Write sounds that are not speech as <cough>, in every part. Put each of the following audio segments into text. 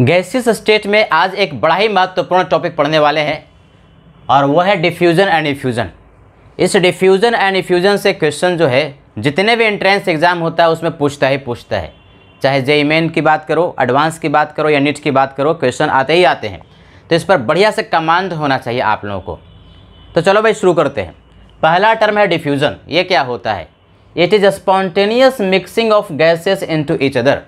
gaseous state में आज एक बड़ा ही महत्वपूर्ण टॉपिक पढ़ने वाले हैं और वह है डिफ्यूज़न एंड इफ्यूज़न इस डिफ्यूज़न एंड इफ्यूज़न से क्वेश्चन जो है जितने भी एंट्रेंस एग्ज़ाम होता है उसमें पूछता ही पूछता है चाहे जेई मेन की बात करो एडवांस की बात करो या नीट की बात करो क्वेश्चन आते ही आते हैं तो इस पर बढ़िया से कमांड होना चाहिए आप लोगों को तो चलो भाई शुरू करते हैं पहला टर्म है डिफ्यूज़न ये क्या होता है it is a spontaneous mixing of gases into each other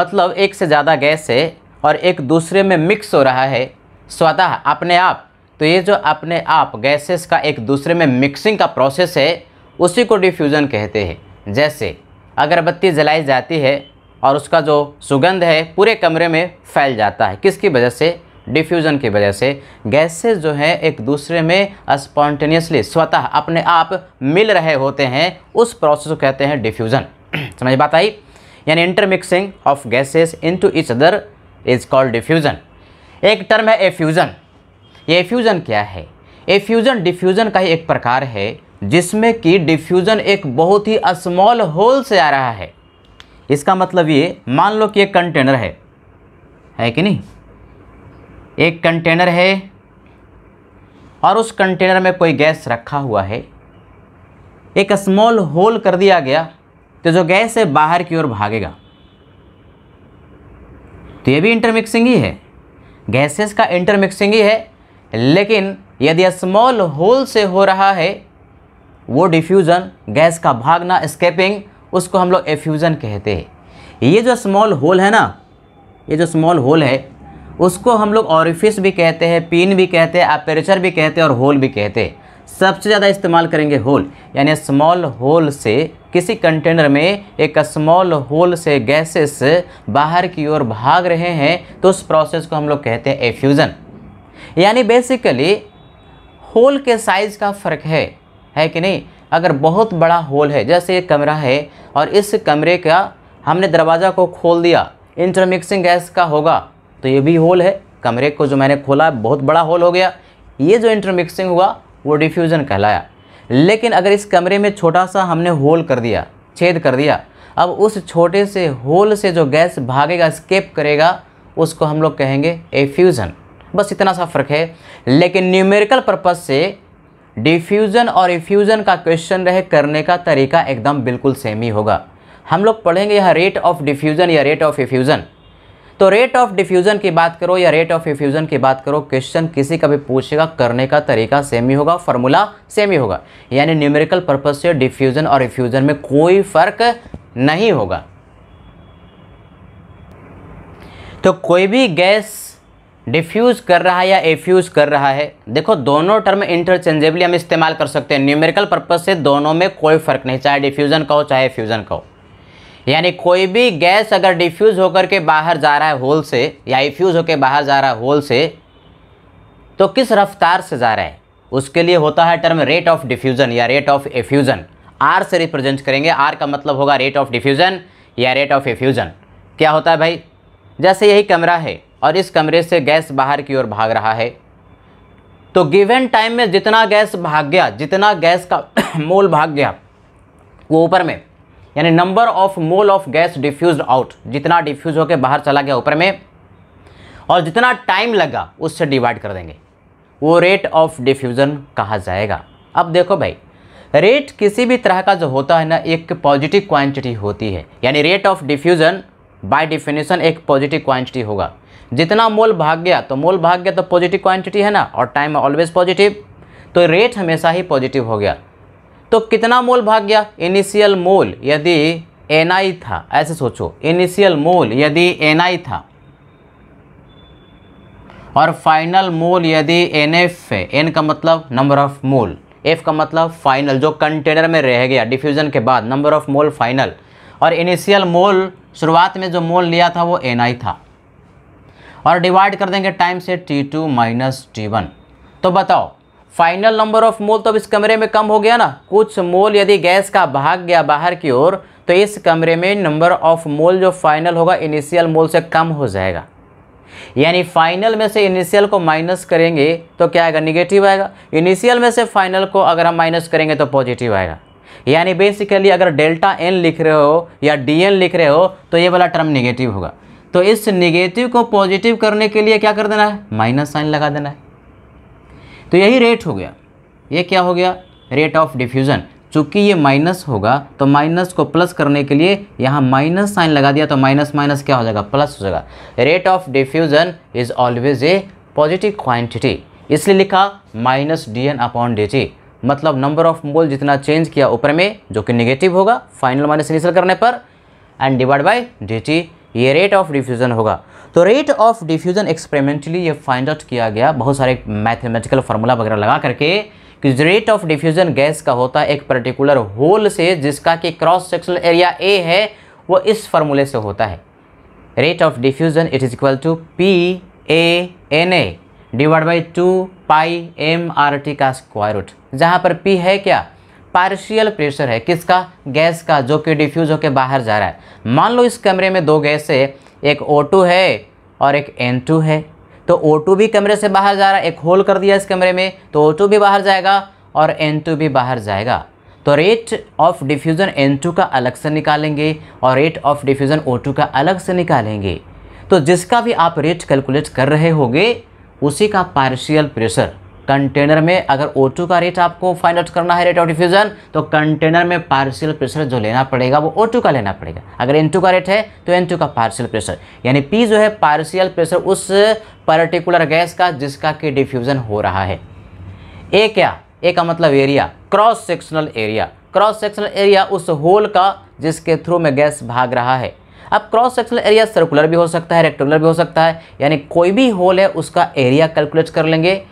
मतलब एक से ज़्यादा गैस से और एक दूसरे में मिक्स हो रहा है स्वतः अपने आप तो ये जो अपने आप गैसेस का एक दूसरे में मिक्सिंग का प्रोसेस है उसी को डिफ्यूज़न कहते हैं जैसे अगरबत्ती जलाई जाती है और उसका जो सुगंध है पूरे कमरे में फैल जाता है किसकी वजह से डिफ्यूज़न की वजह से गैसेस जो हैं एक दूसरे में स्पॉन्टेनियसली स्वतः अपने आप मिल रहे होते हैं उस प्रोसेस को कहते हैं डिफ्यूज़न <clears throat> समझ बात आई यानी intermixing of gases into each other is called diffusion एक टर्म है एफ्यूज़न ये एफ्यूज़न क्या है एफ्यूज़न डिफ्यूज़न का ही एक प्रकार है जिसमें कि डिफ्यूज़न एक बहुत ही स्मॉल होल से आ रहा है इसका मतलब ये मान लो कि एक कंटेनर है है कि नहीं एक कंटेनर है और उस कंटेनर में कोई गैस रखा हुआ है एक स्मॉल होल कर दिया गया तो जो गैस है बाहर की ओर भागेगा तो ये भी इंटरमिक्सिंग ही है गैसेस का इंटरमिक्सिंग ही है लेकिन यदि स्मॉल होल से हो रहा है वो डिफ्यूज़न गैस का भागना स्केपिंग उसको हम लोग एफ्यूज़न कहते हैं ये जो स्मॉल होल है ना ये जो स्मॉल होल है उसको हम लोग ऑरिफिस भी कहते हैं पिन भी कहते हैं अपेरेचर भी कहते हैं और होल भी कहते हैं सबसे ज़्यादा इस्तेमाल करेंगे होल यानी स्मॉल होल से किसी कंटेनर में एक स्मॉल होल से गैसेस बाहर की ओर भाग रहे हैं तो उस प्रोसेस को हम लोग कहते हैं एफ्यूज़न यानी बेसिकली होल के साइज़ का फ़र्क है है कि नहीं अगर बहुत बड़ा होल है जैसे ये कमरा है और इस कमरे का हमने दरवाज़ा को खोल दिया इंटरमिक्सिंग गैस का होगा तो ये भी होल है कमरे को जो मैंने खोला बहुत बड़ा होल हो गया ये जो इंटरमिक्सिंग हुआ वो डिफ्यूज़न कहलाया लेकिन अगर इस कमरे में छोटा सा हमने होल कर दिया छेद कर दिया अब उस छोटे से होल से जो गैस भागेगा स्केप करेगा उसको हम लोग कहेंगे एफ्यूज़न बस इतना सा फ़र्क है लेकिन न्यूमेरिकल पर्पज़ से डिफ्यूज़न और इफ्यूज़न का क्वेश्चन रहे करने का तरीका एकदम बिल्कुल सेम ही होगा हम लोग पढ़ेंगे यहाँ रेट ऑफ डिफ्यूज़न या रेट ऑफ इफ्यूज़न तो रेट ऑफ डिफ्यूज़न की बात करो या रेट ऑफ डिफ्यूज़न की बात करो क्वेश्चन किसी का भी पूछेगा करने का तरीका सेम ही होगा फॉर्मूला सेम ही होगा यानी न्यूमेरिकल पर्पज से डिफ्यूज़न और रिफ्यूज़न में कोई फ़र्क नहीं होगा तो कोई भी गैस डिफ्यूज़ कर रहा है या एफ्यूज़ कर रहा है देखो दोनों टर्म इंटरचेंजेबली हम इस्तेमाल कर सकते हैं न्यूमेरिकल पर्पज़ से दोनों में कोई फ़र्क नहीं चाहे डिफ्यूज़न का हो चाहे एफ्यूज़न का हो यानी कोई भी गैस अगर डिफ्यूज़ होकर के बाहर जा रहा है होल से या इफ्यूज़ होकर बाहर जा रहा है होल से तो किस रफ्तार से जा रहा है उसके लिए होता है टर्म रेट ऑफ डिफ्यूज़न या रेट ऑफ एफ्यूज़न आर से रिप्रेजेंट करेंगे आर का मतलब होगा रेट ऑफ डिफ्यूज़न या रेट ऑफ एफ्यूज़न क्या होता है भाई जैसे यही कमरा है और इस कमरे से गैस बाहर की ओर भाग रहा है तो गिवन टाइम में जितना गैस भाग गया जितना गैस का <coughs> मोल भाग गया वो ऊपर में यानी number of mole of gas diffuse out जितना डिफ्यूज होकर बाहर चला गया ऊपर में और जितना टाइम लगा उससे डिवाइड कर देंगे वो रेट ऑफ डिफ्यूज़न कहा जाएगा अब देखो भाई रेट किसी भी तरह का जो होता है ना एक पॉजिटिव क्वांटिटी होती है यानी rate of diffusion by definition एक पॉजिटिव क्वांटिटी होगा जितना मोल भाग गया तो मोल भाग गया तो पॉजिटिव क्वांटिटी है ना और टाइम ऑलवेज पॉजिटिव तो रेट हमेशा ही पॉजिटिव हो गया तो कितना मोल भाग गया इनिशियल मोल यदि एन आई था ऐसे सोचो इनिशियल मोल यदि एन आई था और फाइनल मोल यदि एन एफ है एन का मतलब नंबर ऑफ मोल एफ का मतलब फाइनल जो कंटेनर में रह गया डिफ्यूज़न के बाद नंबर ऑफ मोल फाइनल और इनिशियल मोल शुरुआत में जो मोल लिया था वो एन आई था और डिवाइड कर देंगे टाइम से T two minus T one तो बताओ फाइनल नंबर ऑफ मोल तो अब इस कमरे में कम हो गया ना कुछ मोल यदि गैस का भाग गया बाहर की ओर तो इस कमरे में नंबर ऑफ मोल जो फाइनल होगा इनिशियल मोल से कम हो जाएगा यानी फाइनल में से इनिशियल को माइनस करेंगे तो क्या आएगा निगेटिव आएगा इनिशियल में से फाइनल को अगर हम माइनस करेंगे तो पॉजिटिव आएगा यानी बेसिकली अगर डेल्टा एन लिख रहे हो या डी एन लिख रहे हो तो ये वाला टर्म निगेटिव होगा तो इस निगेटिव को पॉजिटिव करने के लिए क्या कर देना है माइनस साइन लगा देना है तो यही रेट हो गया ये क्या हो गया रेट ऑफ डिफ्यूज़न चूँकि ये माइनस होगा तो माइनस को प्लस करने के लिए यहाँ माइनस साइन लगा दिया तो माइनस माइनस क्या हो जाएगा प्लस हो जाएगा rate of diffusion is always a positive quantity इसलिए लिखा minus D N upon D T मतलब नंबर ऑफ मोल जितना चेंज किया ऊपर में जो कि निगेटिव होगा फाइनल माइनस इनिशियल करने पर and divide by D T ये रेट ऑफ डिफ्यूज़न होगा तो रेट ऑफ डिफ्यूज़न एक्सपेरिमेंटली ये फाइंड आउट किया गया बहुत सारे मैथमेटिकल फार्मूला वगैरह लगा करके कि रेट ऑफ डिफ्यूज़न गैस का होता है एक पर्टिकुलर होल से जिसका कि क्रॉस सेक्शनल एरिया ए है वो इस फार्मूले से होता है rate of diffusion it is equal to P A N A divide by two pi M R T का स्क्वायर रूट जहाँ पर पी है क्या पार्शियल प्रेशर है किसका गैस का जो कि डिफ्यूज़ होकर बाहर जा रहा है मान लो इस कमरे में दो गैस है एक O2 है और एक N2 है तो O2 भी कमरे से बाहर जा रहा है एक होल कर दिया इस कमरे में तो O2 भी बाहर जाएगा और N2 भी बाहर जाएगा तो रेट ऑफ डिफ्यूज़न N2 का अलग से निकालेंगे और रेट ऑफ डिफ्यूज़न O2 का अलग से निकालेंगे तो जिसका भी आप रेट कैलकुलेट कर रहे होगे उसी का पार्शियल प्रेशर कंटेनर में अगर टू का रेट आपको फाइंड आउट करना है रेट ऑफ डिफ्यूज़न तो कंटेनर में पार्शियल प्रेशर जो लेना पड़ेगा वो टू का लेना पड़ेगा अगर एन टू का रेट है तो एन टू का पार्शियल प्रेशर यानी पी जो है पार्शियल प्रेशर उस पर्टिकुलर गैस का जिसका कि डिफ्यूज़न हो रहा है ए क्या ए का मतलब area cross sectional area cross sectional area उस होल का जिसके थ्रू में गैस भाग रहा है अब क्रॉस सेक्शनल एरिया सर्कुलर भी हो सकता है रेक्टेंगुलर भी हो सकता है यानी कोई भी होल है उसका एरिया कैलकुलेट कर लेंगे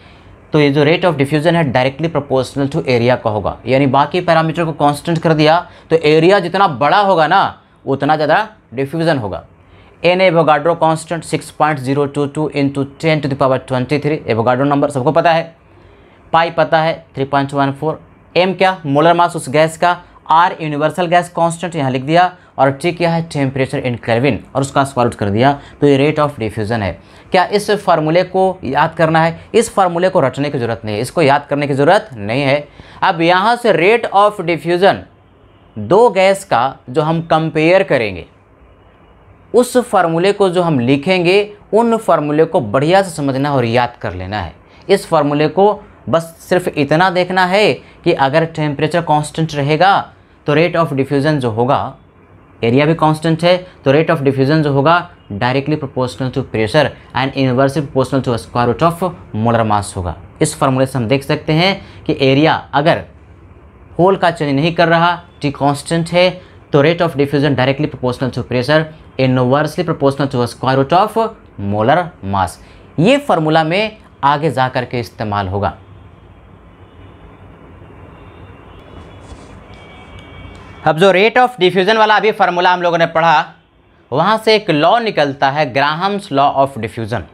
तो ये जो रेट ऑफ डिफ्यूज़न है डायरेक्टली प्रोपोर्शनल टू एरिया का होगा यानी बाकी पैरामीटर को कॉन्स्टेंट कर दिया तो एरिया जितना बड़ा होगा ना उतना ज़्यादा डिफ्यूज़न होगा N Avogadro constant six point zero two two into ten to the power twenty three Avogadro number सबको पता है पाई पता है three point one four M क्या मोलर मास उस गैस का आर यूनिवर्सल गैस कॉन्स्टेंट यहाँ लिख दिया और ठीक क्या है टेम्परेचर इन क्लेविन और उसका सॉल्व कर दिया तो ये रेट ऑफ डिफ्यूज़न है क्या इस फार्मूले को याद करना है इस फार्मूले को रटने की ज़रूरत नहीं है इसको याद करने की ज़रूरत नहीं है अब यहाँ से रेट ऑफ डिफ्यूज़न दो गैस का जो हम कंपेयर करेंगे उस फार्मूले को जो हम लिखेंगे उन फार्मूले को बढ़िया से समझना और याद कर लेना है इस फार्मूले को बस सिर्फ इतना देखना है कि अगर टेम्परेचर कांस्टेंट रहेगा तो रेट ऑफ डिफ्यूज़न जो होगा एरिया भी कांस्टेंट है तो रेट ऑफ डिफ्यूजन जो होगा directly proportional to pressure and inversely proportional to square root of molar mass होगा इस फॉर्मूले से हम देख सकते हैं कि एरिया अगर होल का चेंज नहीं कर रहा टी कांस्टेंट है तो rate of diffusion directly proportional to pressure inversely proportional to square root of molar mass ये फार्मूला में आगे जा कर के इस्तेमाल होगा अब जो रेट ऑफ डिफ्यूज़न वाला अभी फार्मूला हम लोगों ने पढ़ा वहाँ से एक लॉ निकलता है ग्राहम्स लॉ ऑफ डिफ्यूज़न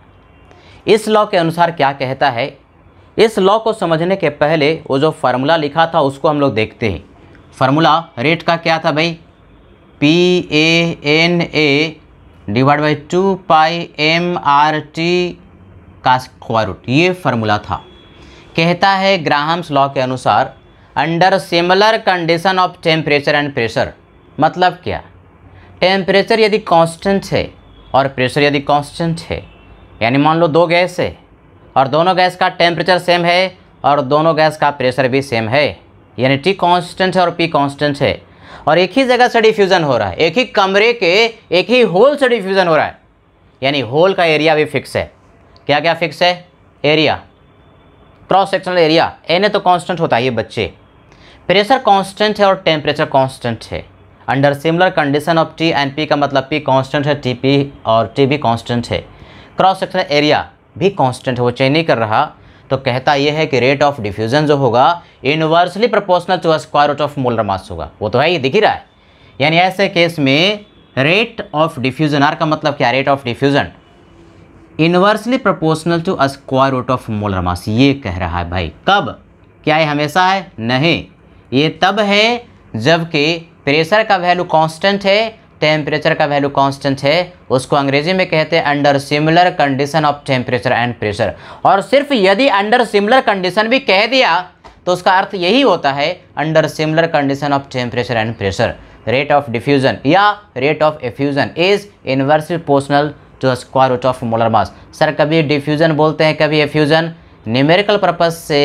इस लॉ के अनुसार क्या कहता है इस लॉ को समझने के पहले वो जो फार्मूला लिखा था उसको हम लोग देखते हैं फार्मूला रेट का क्या था भाई P A N A divide by two pi M R T का स्क्वायर रूट ये फार्मूला था कहता है ग्राहम्स लॉ के अनुसार under similar condition of temperature and pressure मतलब क्या टेम्परेचर यदि कांस्टेंट है और प्रेशर यदि कांस्टेंट है यानी मान लो दो गैस है और दोनों गैस का टेम्परेचर सेम है और दोनों गैस का प्रेशर भी सेम है यानी टी कांस्टेंट है और पी कांस्टेंट है और एक ही जगह से डिफ्यूज़न हो रहा है एक ही कमरे के एक ही होल से डिफ्यूज़न हो रहा है यानी होल का एरिया भी फिक्स है क्या क्या फिक्स है area cross sectional area N तो कांस्टेंट होता है ये बच्चे प्रेशर कांस्टेंट है और टेम्परेचर कांस्टेंट है under similar condition of T and P का मतलब पी कांस्टेंट है टी पी और टी भी कांस्टेंट है क्रॉस सेक्शन एरिया भी कांस्टेंट है वो चेंज नहीं कर रहा तो कहता यह है कि रेट ऑफ डिफ्यूजन जो होगा inversely proportional to square root of molar mass होगा वो तो है ही दिख ही रहा है यानी ऐसे केस में रेट ऑफ डिफ्यूजन आर का मतलब क्या rate of diffusion inversely proportional to square root of molar mass ये कह रहा है भाई कब क्या ये हमेशा है नहीं ये तब है जबकि प्रेशर का वैल्यू कांस्टेंट है टेम्परेचर का वैल्यू कांस्टेंट है उसको अंग्रेजी में कहते हैं under similar condition of temperature and pressure और सिर्फ यदि अंडर सिमिलर कंडीशन भी कह दिया तो उसका अर्थ यही होता है under similar condition of temperature and pressure rate of diffusion या rate of effusion is inversely proportional to square root of molar mass sir कभी डिफ्यूजन बोलते हैं कभी एफ्यूजन न्यूमेरिकल पर्पज़ से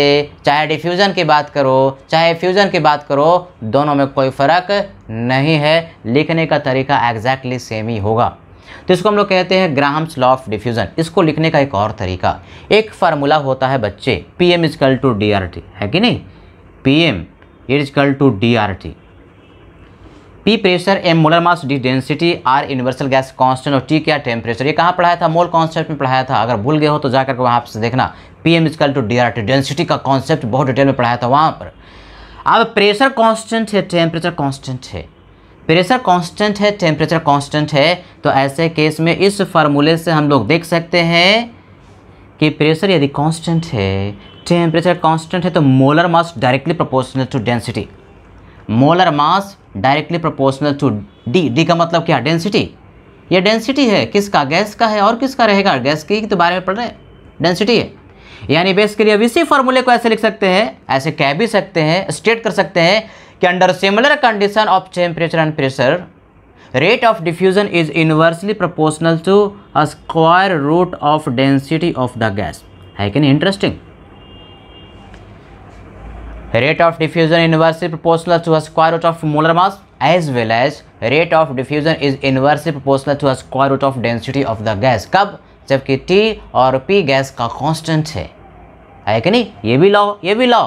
चाहे डिफ्यूज़न की बात करो चाहे फ्यूज़न की बात करो दोनों में कोई फ़र्क नहीं है लिखने का तरीका एग्जैक्टली सेम ही होगा तो इसको हम लोग कहते हैं ग्राहम्स लॉ ऑफ डिफ्यूज़न इसको लिखने का एक और तरीका एक फार्मूला होता है बच्चे P M equal to D R T है कि नहीं P M equal to D R T P pressure M molar mass D density R universal gas constant और टी क्या टेम्परेचर ये कहाँ पढ़ाया था मोल कॉन्सेप्ट में पढ़ाया था अगर भूल गए हो तो जाकर के वहाँ से देखना P M equal to D R T density का कॉन्सेप्ट बहुत डिटेल में पढ़ाया था वहाँ पर अब प्रेशर कांस्टेंट है टेम्परेचर कांस्टेंट है प्रेशर कांस्टेंट है टेम्परेचर कांस्टेंट है तो ऐसे केस में इस फार्मूले से हम लोग देख सकते हैं कि प्रेशर यदि कांस्टेंट है टेम्परेचर कांस्टेंट है तो molar mass directly proportional to density molar mass directly proportional to D D का मतलब क्या डेंसिटी ये डेंसिटी है किसका गैस का है और किसका रहेगा गैस की तो बारे में पढ़ रहे हैं डेंसिटी है यानी बेस के लिए इसी फॉर्मूले को ऐसे लिख सकते हैं ऐसे कह भी सकते हैं स्टेट कर सकते हैं कि under similar condition of temperature and pressure rate of diffusion is inversely proportional to a square root of density of the gas है कि नहीं interesting rate of diffusion inversely proportional to a square root of molar mass as well as rate of diffusion is inversely proportional to a square root of density of the gas कब जबकि T और P gas का constant है है कि नहीं ये भी लॉ ये भी लॉ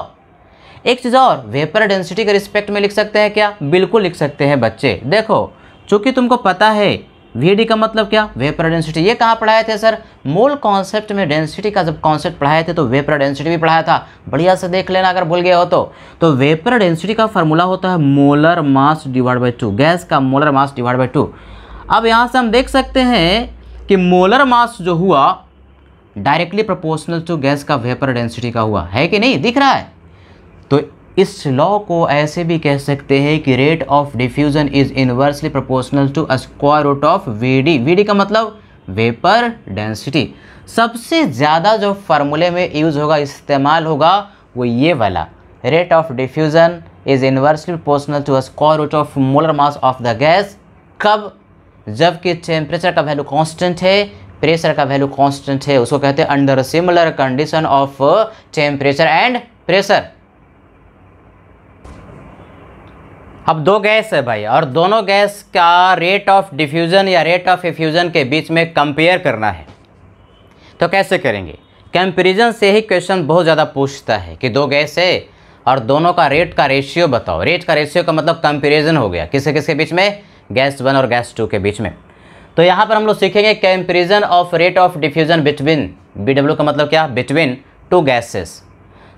एक चीज़ और वेपर डेंसिटी के रिस्पेक्ट में लिख सकते हैं क्या बिल्कुल लिख सकते हैं बच्चे देखो चूँकि तुमको पता है वी का मतलब क्या वेपर डेंसिटी ये कहाँ पढ़ाए थे सर मोल कॉन्सेप्ट में डेंसिटी का जब कॉन्सेप्ट पढ़ाए थे तो वेपर डेंसिटी भी पढ़ाया था बढ़िया से देख लेना अगर भूल गया हो तो तो वेपर डेंसिटी का फार्मूला होता है molar mass divide by two gas का molar mass divide by two अब यहाँ से हम देख सकते हैं कि मोलर मास जो हुआ डायरेक्टली प्रोपोर्शनल टू गैस का वेपर डेंसिटी का हुआ है कि नहीं दिख रहा है तो इस लॉ को ऐसे भी कह सकते हैं कि rate of diffusion is inversely proportional to square root of V D V D का मतलब वेपर डेंसिटी सबसे ज़्यादा जो फार्मूले में यूज़ होगा इस्तेमाल होगा वो ये वाला rate of diffusion is inversely proportional to square root of molar mass of the gas कब जबकि टेम्परेचर का वैल्यू कांस्टेंट है प्रेशर का वैल्यू कांस्टेंट है उसको कहते हैं under similar condition of temperature and pressure अब दो गैस है भाई और दोनों गैस का रेट ऑफ डिफ्यूज़न या रेट ऑफ इफ्यूज़न के बीच में कंपेयर करना है तो कैसे करेंगे कंपेरिजन से ही क्वेश्चन बहुत ज़्यादा पूछता है कि दो गैस है और दोनों का रेट का रेशियो बताओ रेट का रेशियो का मतलब कंपेरिजन हो गया किसके किसके बीच में गैस वन और गैस टू के बीच में तो यहाँ पर हम लोग सीखेंगे comparison of rate of diffusion between B W का मतलब क्या बिटवीन टू गैसेस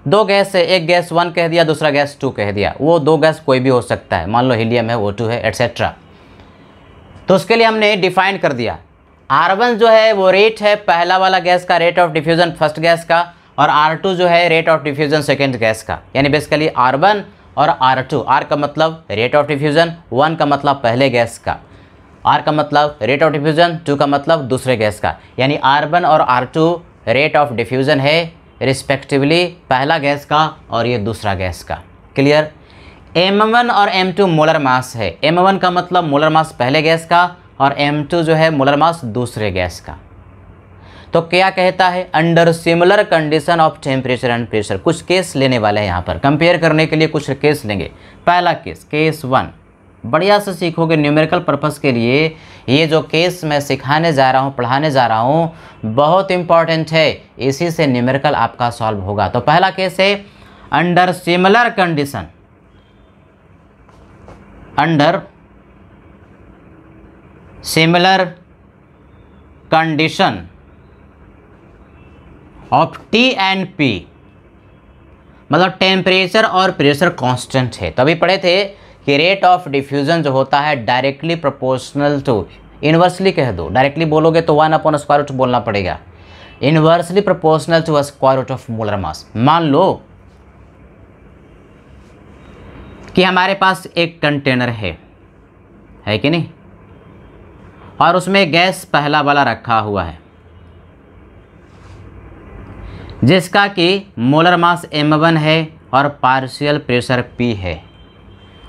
दो गैस है एक गैस वन कह दिया दूसरा गैस टू कह दिया वो दो गैस कोई भी हो सकता है मान लो हीलियम है वो टू है एट्सेट्रा तो उसके लिए हमने डिफाइन कर दिया आर वन जो है वो रेट है पहला वाला गैस का rate of diffusion first gas का और आर टू जो है rate of diffusion second gas का यानी बेसिकली आर वन और आर टू आर का मतलब रेट ऑफ डिफ्यूज़न वन का मतलब पहले गैस का आर का मतलब रेट ऑफ डिफ्यूज़न टू का मतलब दूसरे गैस का यानी आर वन और R two rate of diffusion है रिस्पेक्टिवली पहला गैस का और ये दूसरा गैस का क्लियर एम वन और एम टू मोलर मास है एम वन का मतलब मोलर मास पहले गैस का और एम टू जो है मोलर मास दूसरे गैस का तो क्या कहता है under similar condition of temperature and pressure कुछ केस लेने वाले हैं यहाँ पर कंपेयर करने के लिए कुछ केस लेंगे पहला केस केस वन बढ़िया से सीखोगे न्यूमेरिकल पर्पस के लिए ये जो केस मैं सिखाने जा रहा हूँ पढ़ाने जा रहा हूँ बहुत इंपॉर्टेंट है इसी से न्यूमेरिकल आपका सॉल्व होगा तो पहला केस है under similar condition under similar condition of T and P मतलब टेम्परेचर और प्रेशर कांस्टेंट है तभी पढ़े थे कि रेट ऑफ डिफ्यूज़न जो होता है डायरेक्टली प्रोपोर्शनल टू इन्वर्सली कह दो डायरेक्टली बोलोगे तो वन अपॉन स्क्वायर रूट बोलना पड़ेगा inversely proportional to square root of molar mass मान लो कि हमारे पास एक कंटेनर है है कि नहीं और उसमें गैस पहला वाला रखा हुआ है जिसका कि मोलर मास एम वन है और पार्शियल प्रेशर पी है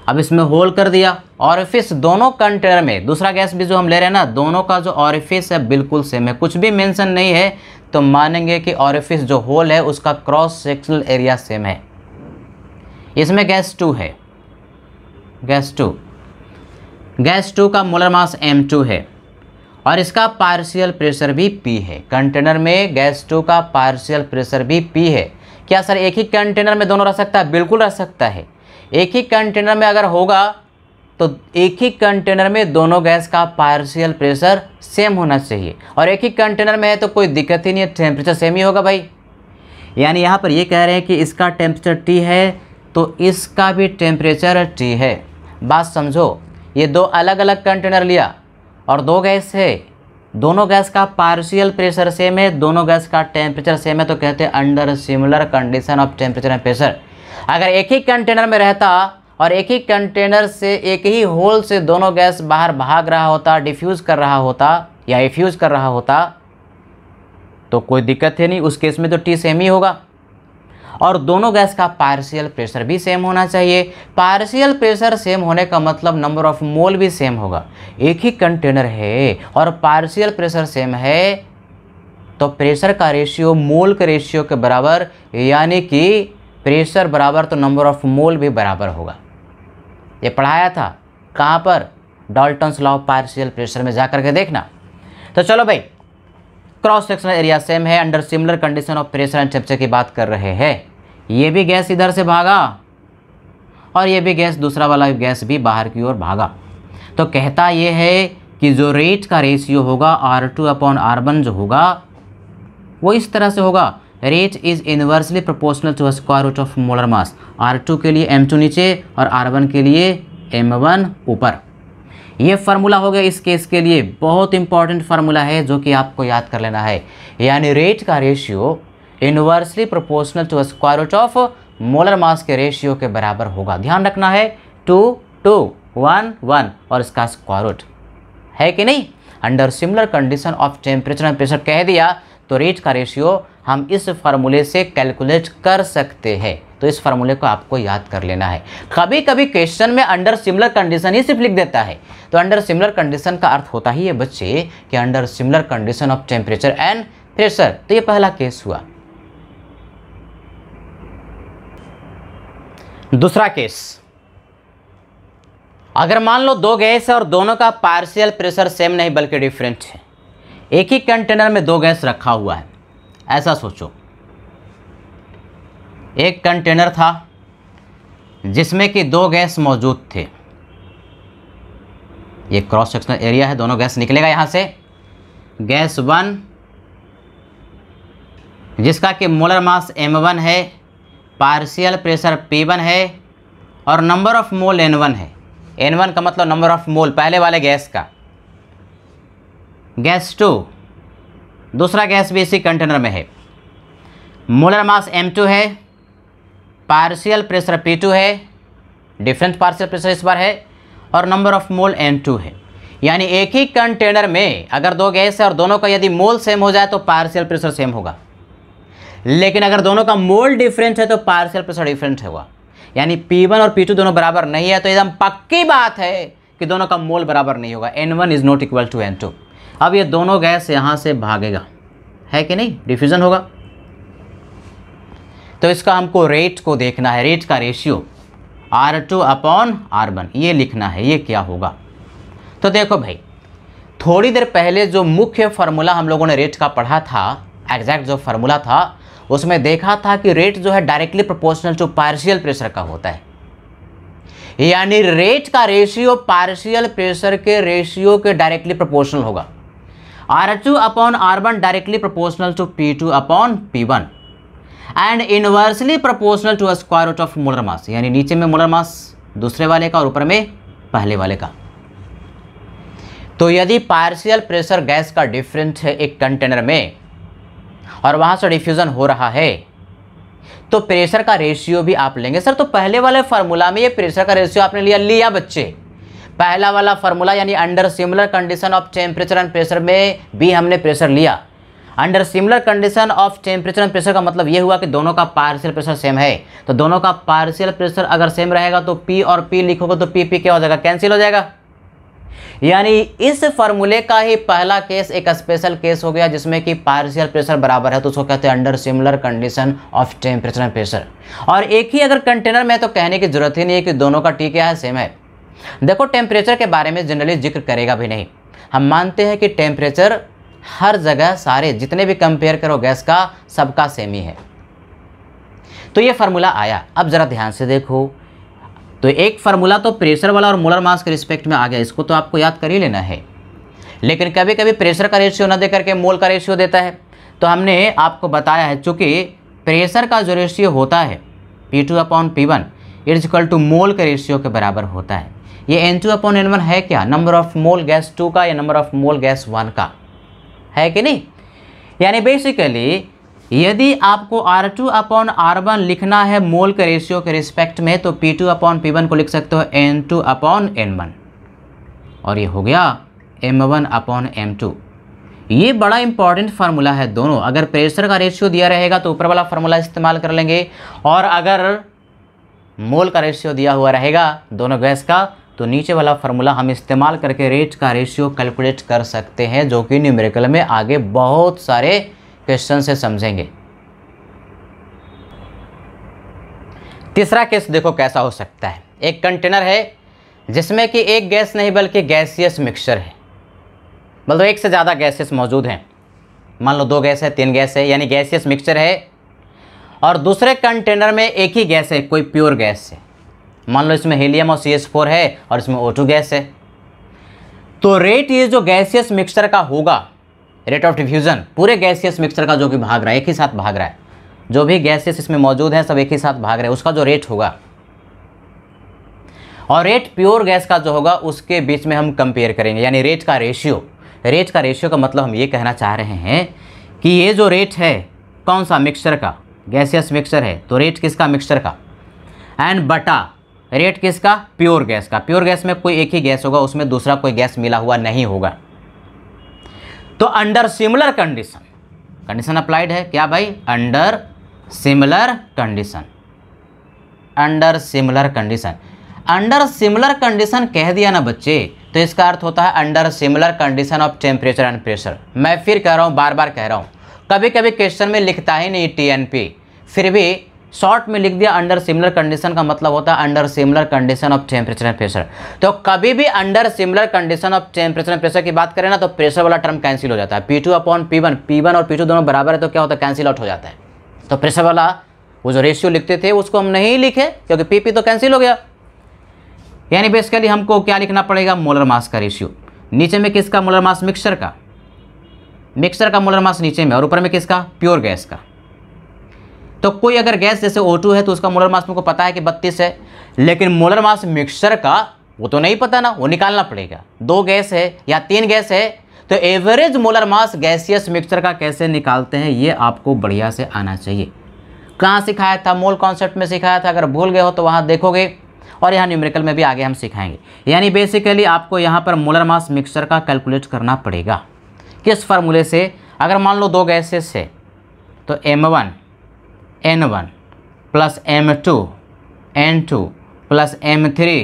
अब इसमें होल कर दिया ऑरिफिस दोनों कंटेनर में दूसरा गैस भी जो हम ले रहे हैं ना दोनों का जो ऑरिफिस है बिल्कुल सेम है कुछ भी मेंशन नहीं है तो मानेंगे कि ऑरिफिस जो होल है उसका क्रॉस सेक्शनल एरिया सेम है इसमें गैस टू है गैस टू गैस टू का मोलर मास एम टू है और इसका पार्शियल प्रेशर भी पी है कंटेनर में गैस टू का पार्शियल प्रेशर भी पी है क्या सर एक ही कंटेनर में दोनों रह सकता है बिल्कुल रह सकता है एक ही कंटेनर में अगर होगा तो एक ही कंटेनर में दोनों गैस का पार्शियल प्रेशर सेम होना चाहिए और एक ही कंटेनर में है तो कोई दिक्कत ही नहीं है टेम्परेचर सेम ही होगा भाई यानी यहाँ पर ये कह रहे हैं कि इसका टेम्परेचर टी है तो इसका भी टेम्परेचर टी है बात समझो ये दो अलग अलग कंटेनर लिया और दो गैस है दोनों गैस का पार्शियल प्रेशर सेम है दोनों गैस का टेम्परेचर सेम है तो कहते हैं under similar condition of temperature and pressure अगर एक ही कंटेनर में रहता और एक ही कंटेनर से एक ही होल से दोनों गैस बाहर भाग रहा होता डिफ्यूज़ कर रहा होता या इफ्यूज़ कर रहा होता तो कोई दिक्कत ही नहीं उस केस में तो टी सेम ही होगा और दोनों गैस का पार्शियल प्रेशर भी सेम होना चाहिए पार्शियल प्रेशर सेम होने का मतलब नंबर ऑफ मोल भी सेम होगा एक ही कंटेनर है और पार्शियल प्रेशर सेम है तो प्रेशर का रेशियो मोल के रेशियो के बराबर यानी कि प्रेशर बराबर तो नंबर ऑफ मोल भी बराबर होगा ये पढ़ाया था कहाँ पर Dalton law of partial pressure में जा कर के देखना तो चलो भाई क्रॉस सेक्शनल एरिया सेम है under similar condition of pressure and temperature की बात कर रहे हैं ये भी गैस इधर से भागा और ये भी गैस दूसरा वाला गैस भी बाहर की ओर भागा तो कहता ये है कि जो रेट का रेशियो होगा R two upon R one जो होगा वो इस तरह से होगा rate is inversely proportional to square root of molar mass R two के लिए एम टू नीचे और आर वन के लिए एम वन ऊपर ये फार्मूला हो गया इस केस के लिए बहुत इंपॉर्टेंट फार्मूला है जो कि आपको याद कर लेना है यानी रेट का ratio inversely proportional to square root of molar mass के रेशियो के बराबर होगा ध्यान रखना है टू टू वन वन और इसका स्क्वायर रूट है कि नहीं under similar condition of temperature and pressure कह दिया तो रेट का रेशियो हम इस फार्मूले से कैलकुलेट कर सकते हैं तो इस फार्मूले को आपको याद कर लेना है कभी कभी क्वेश्चन में अंडर सिमिलर कंडीशन ही सिर्फ लिख देता है तो अंडर सिमिलर कंडीशन का अर्थ होता ही है बच्चे कि under similar condition of temperature and pressure तो ये पहला केस हुआ दूसरा केस अगर मान लो दो गैस है और दोनों का पार्शियल प्रेशर सेम नहीं बल्कि डिफरेंट है एक ही कंटेनर में दो गैस रखा हुआ है ऐसा सोचो एक कंटेनर था जिसमें कि दो गैस मौजूद थे ये क्रॉस सेक्शनल एरिया है दोनों गैस निकलेगा यहाँ से गैस वन जिसका कि मोलर मास एम वन है पार्शियल प्रेशर पी वन है और number of mole N one है एन वन का मतलब नंबर ऑफ मोल पहले वाले गैस का गैस टू दूसरा गैस भी इसी कंटेनर में है मोलर मास एम टू है पार्शियल प्रेशर पी टू है डिफरेंस पार्शियल प्रेशर इस बार है और number of mole N two है यानी एक ही कंटेनर में अगर दो गैस है और दोनों का यदि मोल सेम हो जाए तो पार्शियल प्रेशर सेम होगा लेकिन अगर दोनों का मोल डिफरेंस है तो पार्शियल प्रेशर डिफरेंस होगा यानी पी वन और पी टू दोनों बराबर नहीं है तो एकदम पक्की बात है कि दोनों का मोल बराबर नहीं होगा N one is not equal to N two अब ये दोनों गैस यहाँ से भागेगा है कि नहीं डिफ्यूज़न होगा तो इसका हमको रेट को देखना है रेट का ratio R two upon R one ये लिखना है ये क्या होगा तो देखो भाई थोड़ी देर पहले जो मुख्य फार्मूला हम लोगों ने रेट का पढ़ा था एग्जैक्ट जो फार्मूला था उसमें देखा था कि रेट जो है directly proportional to partial pressure का होता है यानी रेट का रेशियो पार्शियल प्रेशर के रेशियो के डायरेक्टली प्रोपोर्शनल होगा R two upon R one directly proportional to P two upon P one and inversely proportional to square root of molar mass यानी नीचे में मोलर मास दूसरे वाले का और ऊपर में पहले वाले का तो यदि पार्शियल प्रेशर गैस का डिफरेंस है एक कंटेनर में और वहाँ से डिफ्यूज़न हो रहा है तो प्रेशर का रेशियो भी आप लेंगे सर तो पहले वाले फार्मूला में ये प्रेशर का रेशियो आपने लिया लिया बच्चे पहला वाला फार्मूला यानी under similar condition of temperature and pressure में भी हमने प्रेशर लिया under similar condition of temperature and pressure का मतलब ये हुआ कि दोनों का पार्शियल प्रेशर सेम है तो दोनों का पार्शियल प्रेशर अगर सेम रहेगा तो पी और पी लिखोगे तो पी पी क्या हो जाएगा कैंसिल हो जाएगा यानी इस फॉर्मूले का ही पहला केस एक स्पेशल केस हो गया जिसमें कि पार्शियल प्रेशर बराबर है तो उसको कहते हैं under similar condition of temperature and pressure और एक ही अगर कंटेनर में तो कहने की जरूरत ही नहीं है कि दोनों का टी क्या है सेम है देखो टेम्परेचर के बारे में जनरली जिक्र करेगा भी नहीं हम मानते हैं कि टेम्परेचर हर जगह सारे जितने भी कंपेयर करो गैस का सबका सेम ही है तो ये फार्मूला आया अब ज़रा ध्यान से देखो तो एक फार्मूला तो प्रेशर वाला और मोलर मास के रिस्पेक्ट में आ गया इसको तो आपको याद कर ही लेना है लेकिन कभी कभी प्रेशर का रेशियो ना दे करके मोल का रेशियो देता है तो हमने आपको बताया है चूँकि प्रेशर का जो रेशियो होता है P two upon P one it's equal to mole के रेशियो के बराबर होता है ये N two upon N one है क्या number of mole gas two का या number of mole gas one का है कि नहीं यानी बेसिकली यदि आपको R two upon R one लिखना है मोल के रेशियो के रिस्पेक्ट में तो P two upon P one को लिख सकते हो N two upon N one और ये हो गया M one upon M two ये बड़ा इंपॉर्टेंट फार्मूला है दोनों अगर प्रेशर का रेशियो दिया रहेगा तो ऊपर वाला फार्मूला इस्तेमाल कर लेंगे और अगर मोल का रेशियो दिया हुआ रहेगा दोनों गैस का तो नीचे वाला फार्मूला हम इस्तेमाल करके रेट का रेशियो कैलकुलेट कर सकते हैं जो कि न्यूमेरिकल में आगे बहुत सारे क्वेश्चन से समझेंगे तीसरा केस देखो कैसा हो सकता है एक कंटेनर है जिसमें कि एक गैस नहीं बल्कि गैसियस मिक्सचर है मतलब एक से ज़्यादा गैसेस मौजूद हैं मान लो दो गैस है तीन गैस है यानी गैसियस मिक्सचर है और दूसरे कंटेनर में एक ही गैस है कोई प्योर गैस है मान लो इसमें हीलियम और सी एस फोर है और इसमें ओ टू गैस है तो रेट ये जो गैसियस मिक्सचर का होगा रेट ऑफ डिफ्यूज़न पूरे गैसियस मिक्सचर का जो कि भाग रहा है एक ही साथ भाग रहा है जो भी गैसेस इसमें मौजूद है सब एक ही साथ भाग रहे हैं उसका जो रेट होगा और रेट प्योर गैस का जो होगा उसके बीच में हम कंपेयर करेंगे यानी रेट का रेशियो रेट का रेशियो का मतलब हम ये कहना चाह रहे हैं कि ये जो रेट है कौन सा मिक्सचर का गैसियस मिक्सचर है तो रेट किसका मिक्सचर का एंड बटा रेट किसका प्योर गैस का प्योर गैस में कोई एक ही गैस होगा उसमें दूसरा कोई गैस मिला हुआ नहीं होगा तो under similar condition condition applied है क्या भाई under similar condition under similar condition under similar condition कह दिया ना बच्चे तो इसका अर्थ होता है under similar condition of temperature and pressure मैं फिर कह रहा हूँ बार बार कह रहा हूँ कभी कभी क्वेश्चन में लिखता ही नहीं टी एन पी फिर भी शॉर्ट में लिख दिया अंडर सिमिलर कंडीशन का मतलब होता है under similar condition of temperature and pressure तो कभी भी under similar condition of temperature and pressure की बात करें ना तो प्रेशर वाला टर्म कैंसिल हो जाता है P two upon P one P one और पी टू दोनों बराबर है तो क्या होता है कैंसिल आउट हो जाता है तो प्रेशर वाला वो जो रेशियो लिखते थे उसको हम नहीं लिखे क्योंकि पी पी तो कैंसिल हो गया यानी बेसिकली हमको क्या लिखना पड़ेगा मोलर मास का रेशियो नीचे में किसका मोलर मास मिक्सचर का मिक्सचर का मोलर मास नीचे में और ऊपर में किसका प्योर गैस का तो कोई अगर गैस जैसे O2 है तो उसका मोलर मास तुमको पता है कि बत्तीस है लेकिन मोलर मास मिक्सचर का वो तो नहीं पता ना वो निकालना पड़ेगा दो गैस है या तीन गैस है तो average molar mass gaseous mixture का कैसे निकालते हैं ये आपको बढ़िया से आना चाहिए कहाँ सिखाया था मोल कॉन्सेप्ट में सिखाया था अगर भूल गए हो तो वहाँ देखोगे और यहाँ न्यूमेरिकल में भी आगे हम सिखाएंगे यानी बेसिकली आपको यहाँ पर मोलर मास मिक्सचर का कैलकुलेट करना पड़ेगा किस फार्मूले से अगर मान लो दो गैसेस है तो M one N one plus M two N two plus M three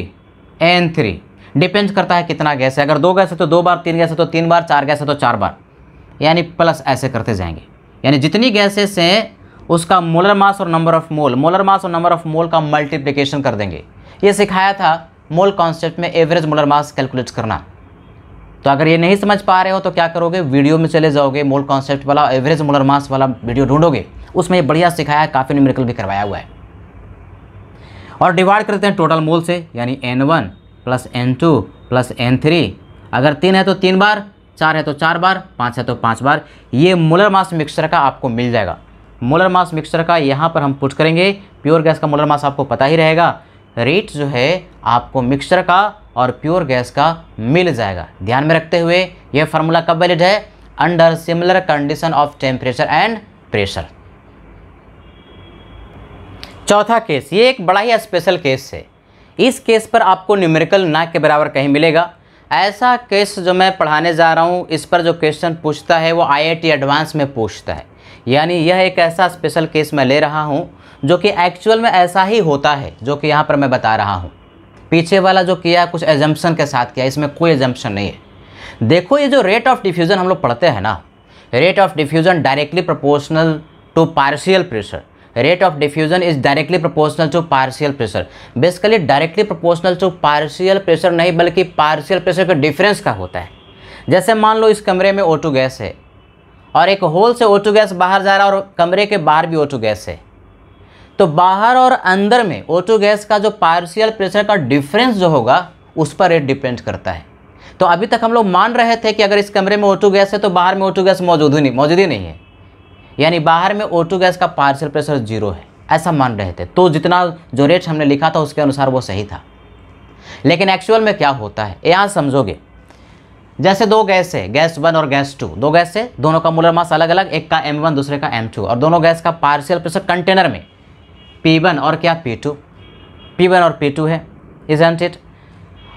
N three depends करता है कितना गैस है अगर दो गैस है तो दो बार तीन गैस है तो तीन बार चार गैस है तो चार बार यानी प्लस ऐसे करते जाएंगे यानी जितनी गैसेस हैं उसका मोलर मास और number of mole molar mass और नंबर ऑफ मोल का मल्टीप्लिकेशन कर देंगे ये सिखाया था मोल कॉन्सेप्ट में एवरेज मोलर मास कैलकुलेट करना तो अगर ये नहीं समझ पा रहे हो तो क्या करोगे वीडियो में चले जाओगे मोल कॉन्सेप्ट वाला एवरेज मोलर मास वाला वीडियो ढूंढोगे उसमें बढ़िया सिखाया है काफ़ी न्यूमेरिकल भी करवाया हुआ है और डिवाइड करते हैं टोटल मोल से यानी N one plus N two plus N three अगर तीन है तो तीन बार चार है तो चार बार पाँच है तो पाँच बार ये मोलर मास मिक्सचर का आपको मिल जाएगा मोलर मास मिक्सचर का यहाँ पर हम पुट करेंगे प्योर गैस का मोलर मास आपको पता ही रहेगा रेट जो है आपको मिक्सचर का और प्योर गैस का मिल जाएगा ध्यान में रखते हुए यह फार्मूला कब वैलिड है under similar condition of temperature and pressure चौथा केस ये एक बड़ा ही स्पेशल केस है इस केस पर आपको न्यूमेरिकल ना के बराबर कहीं मिलेगा ऐसा केस जो मैं पढ़ाने जा रहा हूँ इस पर जो क्वेश्चन पूछता है वो आई एडवांस में पूछता है यानी यह एक ऐसा स्पेशल केस मैं ले रहा हूँ जो कि एक्चुअल में ऐसा ही होता है जो कि यहाँ पर मैं बता रहा हूँ पीछे वाला जो किया कुछ एजम्पन के साथ किया इसमें कोई एजम्पन नहीं है देखो ये जो रेट ऑफ डिफ्यूज़न हम लोग पढ़ते हैं ना rate of diffusion directly proportional to partial pressure rate of diffusion is directly proportional to partial pressure basically directly proportional to partial pressure नहीं बल्कि पार्शियल प्रेशर का डिफरेंस का होता है जैसे मान लो इस कमरे में ओटू गैस है और एक होल से ओटू गैस बाहर जा रहा है और कमरे के बाहर भी ओटू गैस है तो बाहर और अंदर में ओटू गैस का जो पार्शियल प्रेशर का डिफरेंस जो होगा उस पर रेट डिपेंड करता है तो अभी तक हम लोग मान रहे थे कि अगर इस कमरे में ओटू गैस है तो बाहर में ओटू गैस मौजूद ही नहीं मौजूद ही नहीं है यानी बाहर में ओ गैस का पार्शियल प्रेशर जीरो है ऐसा मान रहे थे तो जितना जो रेट हमने लिखा था उसके अनुसार वो सही था लेकिन एक्चुअल में क्या होता है यहाँ समझोगे जैसे दो गैस है गैस वन और गैस टू दो गैस है दोनों का मूलर मास अलग अलग एक का एम वन दूसरे का एम टू और दोनों गैस का पार्शियल प्रेशर कंटेनर में पी वन और क्या पी टू पी वन और पी टू है एंट इट